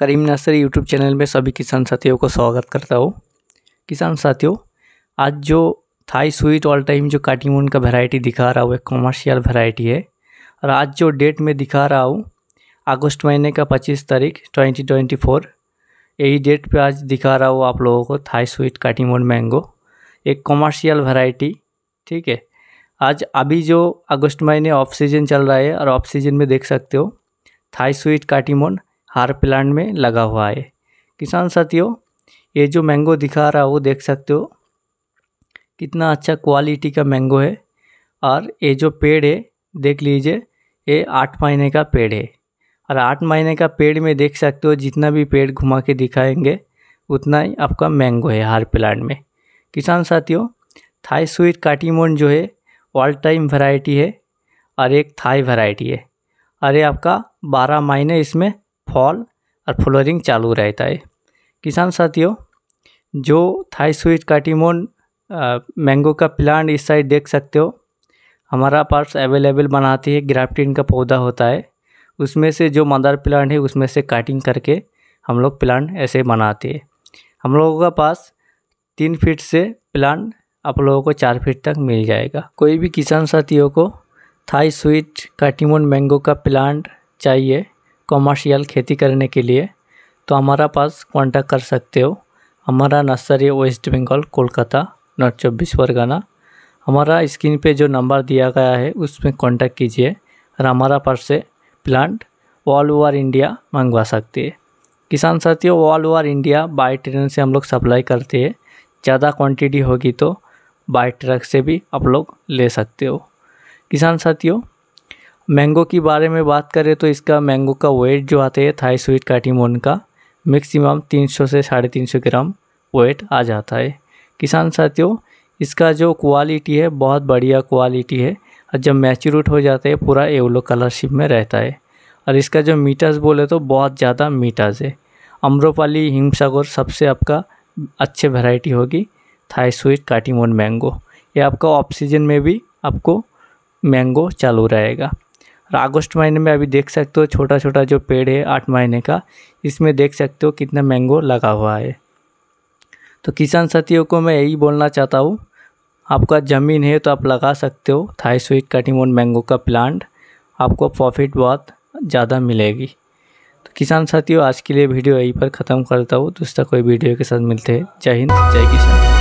करीम nursery YouTube channel में सभी किसान साथियों को स्वागत करता हूँ किसान साथियों आज जो थाई स्वीट ऑल टाइम जो काटीमून का वैरायटी दिखा रहा हूँ एक कॉमर्शियल वैरायटी है और आज जो डेट में दिखा रहा हूँ अगस्त महीने का पच्चीस तारीख ट्वेंटी ट्वेंटी फोर यही डेट पे आज दिखा रहा हूँ आप लोगों को थाई स्वीट काटीमून मैंगो एक कॉमर्शियल वैरायटी ठीक है आज अभी जो अगस्त महीने ऑफ सीजन चल रहा है और ऑफ सीजन में देख सकते हो थाई स्वीट काटीमोन हार प्लांट में लगा हुआ है किसान साथियों ये जो मैंगो दिखा रहा वो देख सकते हो कितना अच्छा क्वालिटी का मैंगो है और ये जो पेड़ है देख लीजिए ये आठ महीने का पेड़ है और आठ महीने का पेड़ में देख सकते हो जितना भी पेड़ घुमा के दिखाएंगे उतना ही आपका मैंगो है हार प्लांट में किसान साथियों थाई स्वीट काटीमोन जो है ऑल टाइम वैरायटी है और एक थाई वैरायटी है अरे आपका बारह महीने इसमें फॉल और फ्लोरिंग चालू रहता है किसान साथियों जो थाई स्वीट काटीमोन मैंगो का प्लांट इस साइड देख सकते हो हमारा पास अवेलेबल बनाती है ग्राफ्टिन का पौधा होता है उसमें से जो मदार प्लांट है उसमें से काटिंग करके हम लोग प्लांट ऐसे बनाते हैं हम लोगों का पास तीन फीट से प्लांट आप लोगों को चार फीट तक मिल जाएगा कोई भी किसान साथियों को थाई स्वीट काटीमोन मैंगो का प्लांट चाहिए कॉमर्शियल खेती करने के लिए तो हमारा पास कॉन्टैक्ट कर सकते हो हमारा nursery west Bengal Kolkata north चौबीस परगना हमारा स्क्रीन पे जो नंबर दिया गया है उसमें कॉन्टैक्ट कीजिए और हमारा पास से प्लांट ऑल ओवर इंडिया मंगवा सकते हैं किसान साथियों all over India by train से हम लोग सप्लाई करते हैं ज़्यादा क्वान्टिटी होगी तो बाई ट्रक से भी आप लोग ले सकते हो किसान साथियों मैंगो के बारे में बात करें तो इसका मैंगो का वेट जो आते हैं थाई स्वीट काटीमोन का मैक्सिमम 300 से साढ़े तीन ग्राम वेट आ जाता है किसान साथियों इसका जो क्वालिटी है बहुत बढ़िया क्वालिटी है और जब मैच्यूरूट हो जाते हैं पूरा एवलो कलरशिप में रहता है और इसका जो मीटर्स बोले तो बहुत ज़्यादा मीटर्स है अम्रोपाली हिमसागर सबसे आपका अच्छे वेराइटी होगी थाई स्वीट काटीमोन मैंगो ये आपका ऑक्सीजन में भी आपको मैंगो चालू रहेगा और अगस्त महीने में अभी देख सकते हो छोटा छोटा जो पेड़ है आठ महीने का इसमें देख सकते हो कितना मैंगो लगा हुआ है तो किसान साथियों को मैं यही बोलना चाहता हूँ आपका ज़मीन है तो आप लगा सकते हो थाई स्वीट कटिमोन मैंगो का प्लांट आपको प्रॉफिट बहुत ज़्यादा मिलेगी तो किसान साथियों आज के लिए वीडियो यहीं पर ख़त्म करता हूँ दूसरा कोई वीडियो के साथ मिलते हैं जय हिंद जय किसान